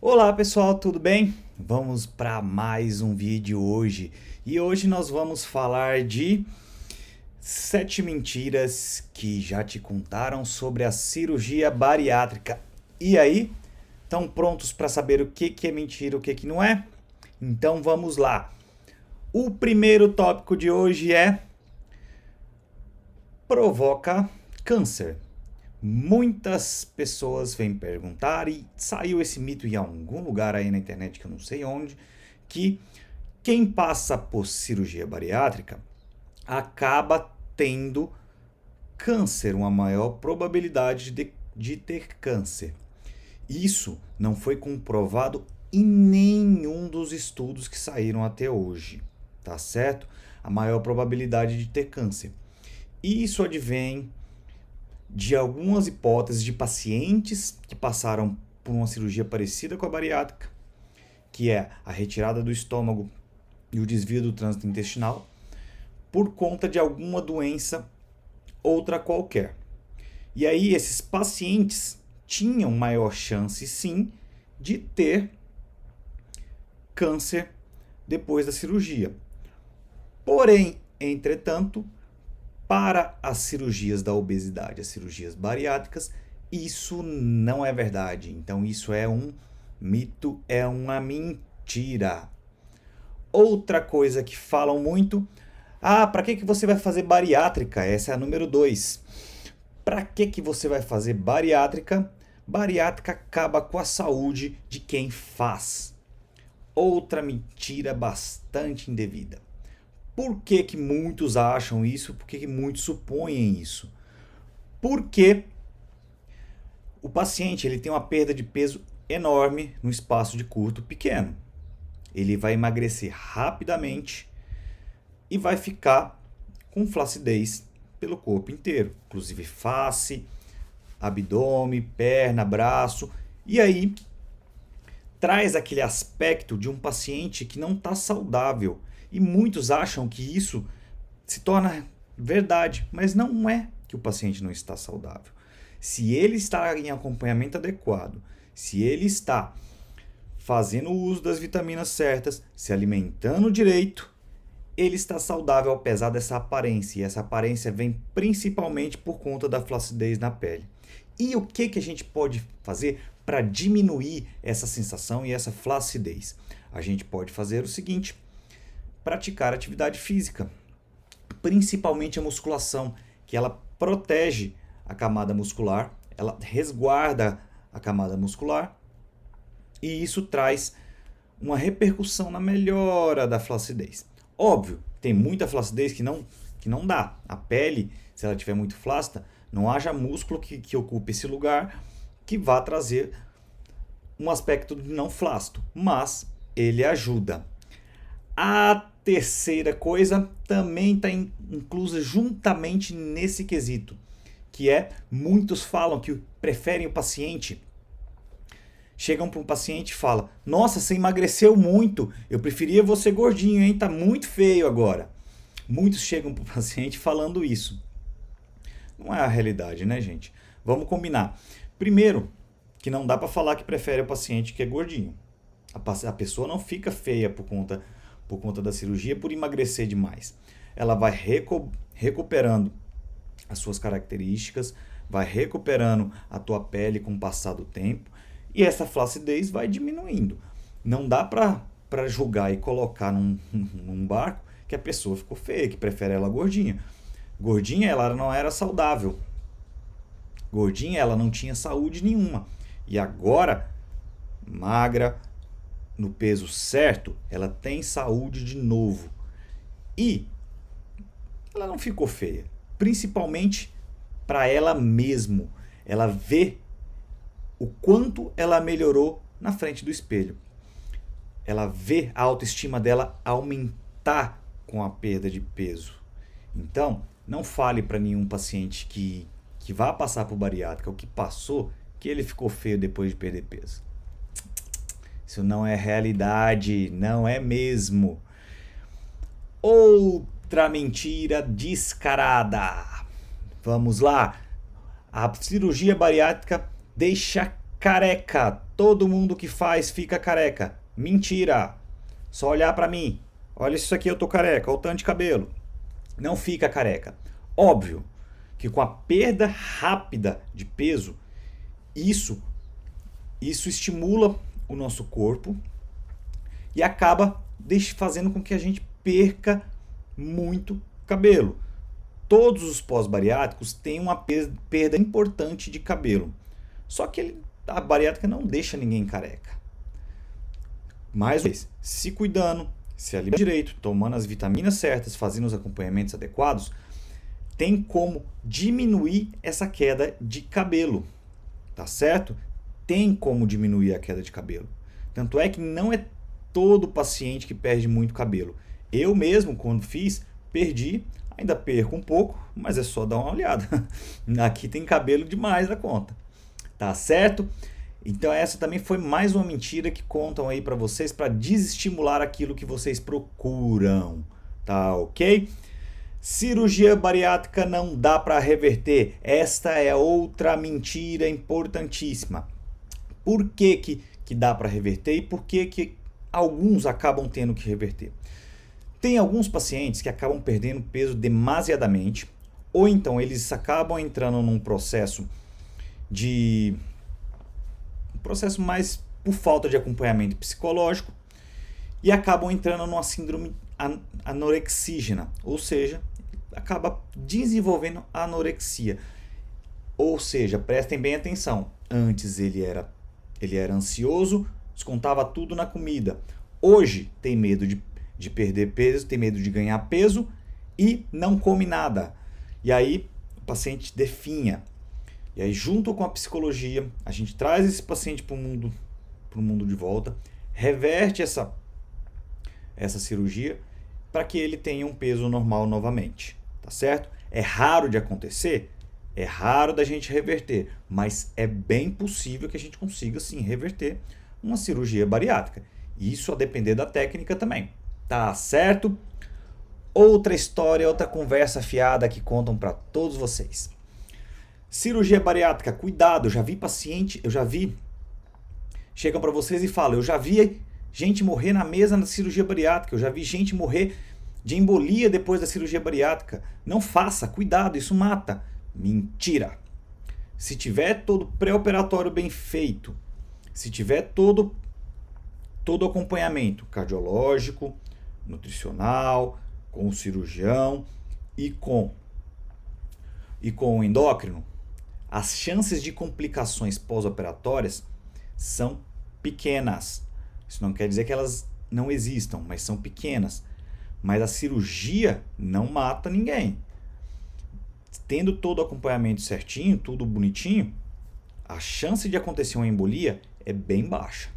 Olá pessoal, tudo bem? Vamos para mais um vídeo hoje e hoje nós vamos falar de sete mentiras que já te contaram sobre a cirurgia bariátrica. E aí, estão prontos para saber o que, que é mentira e o que, que não é? Então vamos lá. O primeiro tópico de hoje é provoca câncer. Muitas pessoas vêm perguntar, e saiu esse mito em algum lugar aí na internet que eu não sei onde, que quem passa por cirurgia bariátrica acaba tendo câncer, uma maior probabilidade de, de ter câncer. Isso não foi comprovado em nenhum dos estudos que saíram até hoje, tá certo? A maior probabilidade de ter câncer. Isso advém de algumas hipóteses de pacientes que passaram por uma cirurgia parecida com a bariátrica, que é a retirada do estômago e o desvio do trânsito intestinal, por conta de alguma doença outra qualquer. E aí esses pacientes tinham maior chance sim de ter câncer depois da cirurgia. Porém, entretanto, para as cirurgias da obesidade, as cirurgias bariátricas, isso não é verdade. Então, isso é um mito, é uma mentira. Outra coisa que falam muito: ah, para que, que você vai fazer bariátrica? Essa é a número 2. Para que, que você vai fazer bariátrica? Bariátrica acaba com a saúde de quem faz. Outra mentira bastante indevida. Por que, que muitos acham isso? Por que, que muitos supõem isso? Porque o paciente ele tem uma perda de peso enorme no espaço de curto pequeno. Ele vai emagrecer rapidamente e vai ficar com flacidez pelo corpo inteiro, inclusive face, abdômen, perna, braço. E aí traz aquele aspecto de um paciente que não está saudável, e muitos acham que isso se torna verdade, mas não é que o paciente não está saudável. Se ele está em acompanhamento adequado, se ele está fazendo o uso das vitaminas certas, se alimentando direito, ele está saudável apesar dessa aparência. E essa aparência vem principalmente por conta da flacidez na pele. E o que, que a gente pode fazer para diminuir essa sensação e essa flacidez? A gente pode fazer o seguinte: praticar atividade física, principalmente a musculação, que ela protege a camada muscular, ela resguarda a camada muscular e isso traz uma repercussão na melhora da flacidez. Óbvio, tem muita flacidez que não que não dá. A pele, se ela tiver muito flácida, não haja músculo que, que ocupe esse lugar que vá trazer um aspecto não flácido, mas ele ajuda. A terceira coisa também está inclusa juntamente nesse quesito, que é muitos falam que preferem o paciente. Chegam para um paciente e falam: Nossa, você emagreceu muito, eu preferia você gordinho, hein? Tá muito feio agora. Muitos chegam para o paciente falando isso. Não é a realidade, né, gente? Vamos combinar. Primeiro, que não dá para falar que prefere o paciente que é gordinho. A, a pessoa não fica feia por conta por conta da cirurgia por emagrecer demais. Ela vai recu recuperando as suas características, vai recuperando a tua pele com o passar do tempo e essa flacidez vai diminuindo. Não dá para julgar e colocar num, num barco que a pessoa ficou feia, que prefere ela gordinha. Gordinha ela não era saudável. Gordinha ela não tinha saúde nenhuma. E agora, magra, no peso certo, ela tem saúde de novo. E ela não ficou feia, principalmente para ela mesmo. Ela vê o quanto ela melhorou na frente do espelho. Ela vê a autoestima dela aumentar com a perda de peso. Então, não fale para nenhum paciente que, que vá passar por bariátrica o que passou que ele ficou feio depois de perder peso isso não é realidade, não é mesmo. Outra mentira descarada. Vamos lá. A cirurgia bariátrica deixa careca. Todo mundo que faz fica careca. Mentira. Só olhar para mim. Olha isso aqui, eu tô careca, olha o tanto de cabelo. Não fica careca. Óbvio que com a perda rápida de peso, isso isso estimula o nosso corpo e acaba fazendo com que a gente perca muito cabelo. Todos os pós-bariátricos têm uma perda importante de cabelo. Só que ele, a bariátrica não deixa ninguém careca. Mais uma vez, se cuidando, se alimentando direito, tomando as vitaminas certas, fazendo os acompanhamentos adequados, tem como diminuir essa queda de cabelo, tá certo? tem como diminuir a queda de cabelo. Tanto é que não é todo paciente que perde muito cabelo. Eu mesmo, quando fiz, perdi, ainda perco um pouco, mas é só dar uma olhada. Aqui tem cabelo demais na conta. Tá certo? Então essa também foi mais uma mentira que contam aí para vocês para desestimular aquilo que vocês procuram, tá OK? Cirurgia bariátrica não dá para reverter. Esta é outra mentira importantíssima por que, que, que dá para reverter e por que, que alguns acabam tendo que reverter. Tem alguns pacientes que acabam perdendo peso demasiadamente, ou então eles acabam entrando num processo de. Um processo mais por falta de acompanhamento psicológico e acabam entrando numa síndrome anorexígena, ou seja, acaba desenvolvendo anorexia. Ou seja, prestem bem atenção, antes ele era ele era ansioso, descontava tudo na comida. Hoje tem medo de, de perder peso, tem medo de ganhar peso e não come nada. E aí o paciente definha. E aí, junto com a psicologia, a gente traz esse paciente para o mundo, mundo de volta, reverte essa, essa cirurgia para que ele tenha um peso normal novamente. Tá certo? É raro de acontecer? É raro da gente reverter, mas é bem possível que a gente consiga sim reverter uma cirurgia bariátrica. Isso a depender da técnica também. Tá certo? Outra história, outra conversa fiada que contam para todos vocês. Cirurgia bariátrica, cuidado, eu já vi paciente, eu já vi chegam para vocês e falam, eu já vi gente morrer na mesa na cirurgia bariátrica, eu já vi gente morrer de embolia depois da cirurgia bariátrica. Não faça, cuidado, isso mata. Mentira! Se tiver todo pré-operatório bem feito, se tiver todo todo acompanhamento cardiológico, nutricional, com o cirurgião e com e com o endócrino, as chances de complicações pós-operatórias são pequenas. Isso não quer dizer que elas não existam, mas são pequenas. Mas a cirurgia não mata ninguém tendo todo o acompanhamento certinho, tudo bonitinho, a chance de acontecer uma embolia é bem baixa,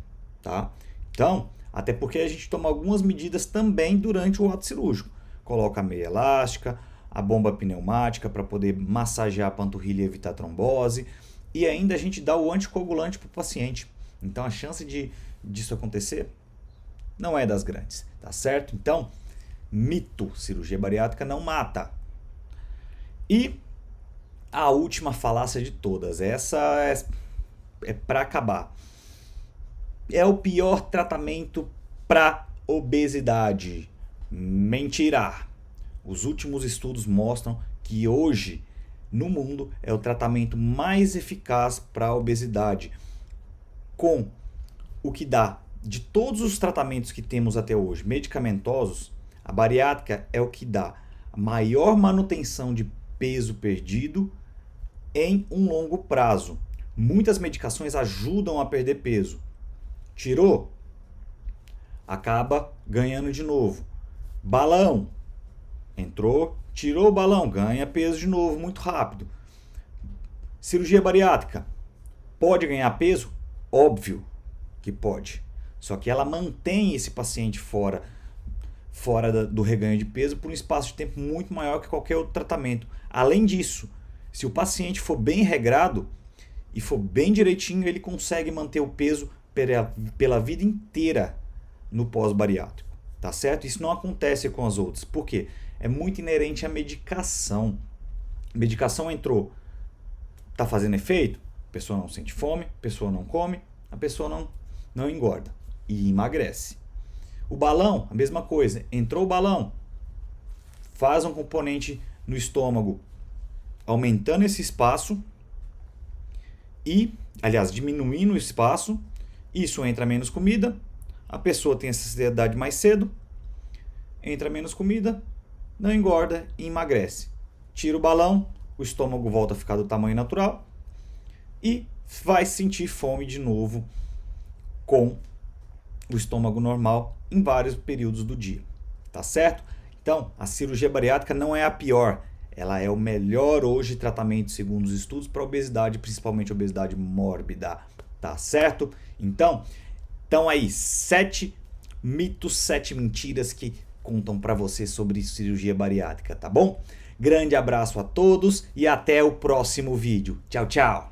tá? Então, até porque a gente toma algumas medidas também durante o ato cirúrgico. Coloca a meia elástica, a bomba pneumática para poder massagear a panturrilha e evitar trombose, e ainda a gente dá o anticoagulante para o paciente. Então, a chance de disso acontecer não é das grandes, tá certo? Então, mito, cirurgia bariátrica não mata, e a última falácia de todas, essa é, é para acabar. É o pior tratamento para obesidade. Mentira! Os últimos estudos mostram que hoje no mundo é o tratamento mais eficaz para a obesidade, com o que dá de todos os tratamentos que temos até hoje medicamentosos, a bariátrica é o que dá maior manutenção de peso perdido em um longo prazo. Muitas medicações ajudam a perder peso. Tirou? Acaba ganhando de novo. Balão. Entrou, tirou o balão, ganha peso de novo muito rápido. Cirurgia bariátrica. Pode ganhar peso? Óbvio que pode. Só que ela mantém esse paciente fora fora da, do reganho de peso por um espaço de tempo muito maior que qualquer outro tratamento. Além disso, se o paciente for bem regrado e for bem direitinho, ele consegue manter o peso pela, pela vida inteira no pós-bariátrico, tá certo? Isso não acontece com as outras. Por quê? É muito inerente à medicação. medicação entrou, tá fazendo efeito? A pessoa não sente fome, a pessoa não come, a pessoa não, não engorda e emagrece. O balão, a mesma coisa. Entrou o balão, faz um componente no estômago, aumentando esse espaço e, aliás, diminuindo o espaço. Isso entra menos comida, a pessoa tem essa ansiedade mais cedo, entra menos comida, não engorda e emagrece. Tira o balão, o estômago volta a ficar do tamanho natural e vai sentir fome de novo com o estômago normal em vários períodos do dia, tá certo? Então, a cirurgia bariátrica não é a pior, ela é o melhor hoje tratamento, segundo os estudos, para obesidade, principalmente obesidade mórbida, tá certo? Então, então aí, sete mitos, sete mentiras que contam para você sobre cirurgia bariátrica, tá bom? Grande abraço a todos e até o próximo vídeo. Tchau, tchau!